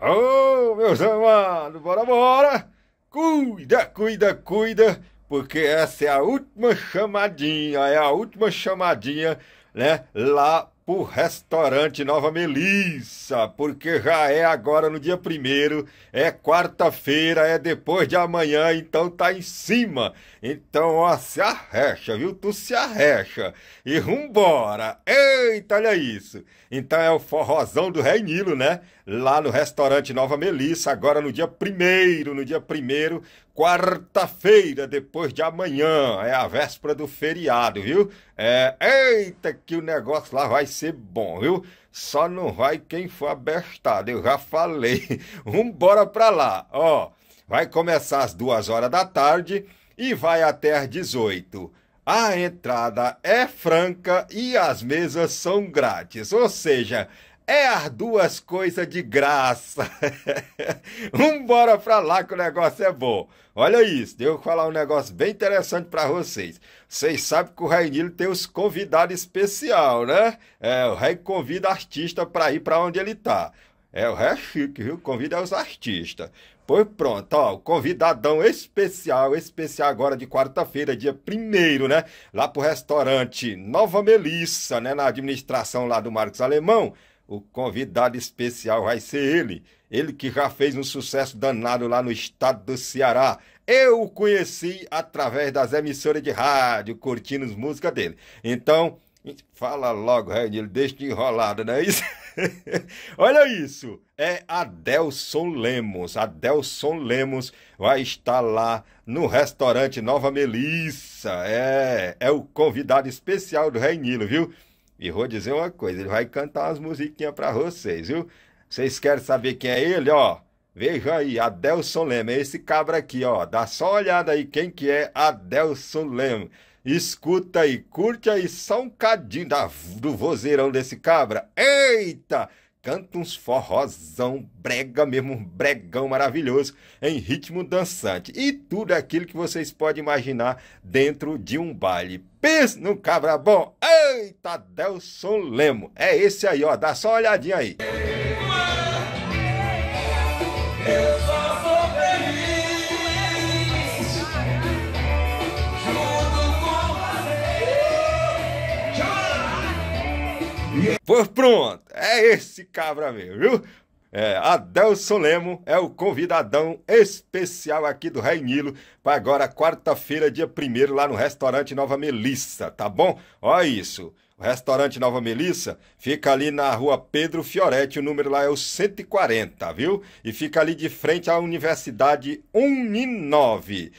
Ô, oh, meus amados, bora, bora! Cuida, cuida, cuida, porque essa é a última chamadinha, é a última chamadinha, né, lá pro restaurante Nova Melissa, porque já é agora no dia primeiro, é quarta-feira, é depois de amanhã, então tá em cima. Então, ó, se arrecha, viu? Tu se arrecha. E vambora. Eita, olha isso. Então é o forrozão do Rei Nilo, né? Lá no restaurante Nova Melissa, agora no dia primeiro, no dia primeiro, quarta-feira, depois de amanhã. É a véspera do feriado, viu? É, eita, que o negócio lá vai ser bom, viu? Só não vai quem for abertado. eu já falei. Vambora pra lá, ó. Vai começar às duas horas da tarde e vai até às 18. A entrada é franca e as mesas são grátis, ou seja, é as duas coisas de graça. Vambora pra lá que o negócio é bom. Olha isso, eu falar um negócio bem interessante para vocês. Vocês sabem que o Rainilo tem os convidados especial, né? É, o rei convida artista para ir para onde ele tá. É, o rei é chique, viu? Convida os artistas. Pois pronto, ó, o convidadão especial, especial agora de quarta-feira, dia primeiro, né? Lá pro restaurante Nova Melissa, né? Na administração lá do Marcos Alemão o convidado especial vai ser ele. Ele que já fez um sucesso danado lá no estado do Ceará. Eu o conheci através das emissoras de rádio, curtindo as músicas dele. Então, fala logo, Reinildo, deixa de enrolado, não é isso? Olha isso, é Adelson Lemos. Adelson Lemos vai estar lá no restaurante Nova Melissa. É, é o convidado especial do Reinilo, viu? E vou dizer uma coisa, ele vai cantar umas musiquinhas para vocês, viu? Vocês querem saber quem é ele, ó? Veja aí, Adelson Leme, esse cabra aqui, ó. Dá só uma olhada aí quem que é Adelson Leme. Escuta aí, curte aí só um cadinho da, do vozeirão desse cabra. Eita! canta uns forrozão, brega mesmo, um bregão maravilhoso, em ritmo dançante. E tudo aquilo que vocês podem imaginar dentro de um baile. Pensa no cabra bom! Eita, Delson Lemo! É esse aí, ó, dá só uma olhadinha aí. Música Pois pronto, é esse cabra mesmo, viu? É, Adelson Lemo é o convidadão especial aqui do Rei Nilo para agora quarta-feira, dia 1 lá no restaurante Nova Melissa, tá bom? Olha isso. O restaurante Nova Melissa fica ali na rua Pedro Fioretti, o número lá é o 140, viu? E fica ali de frente à Universidade Uninove.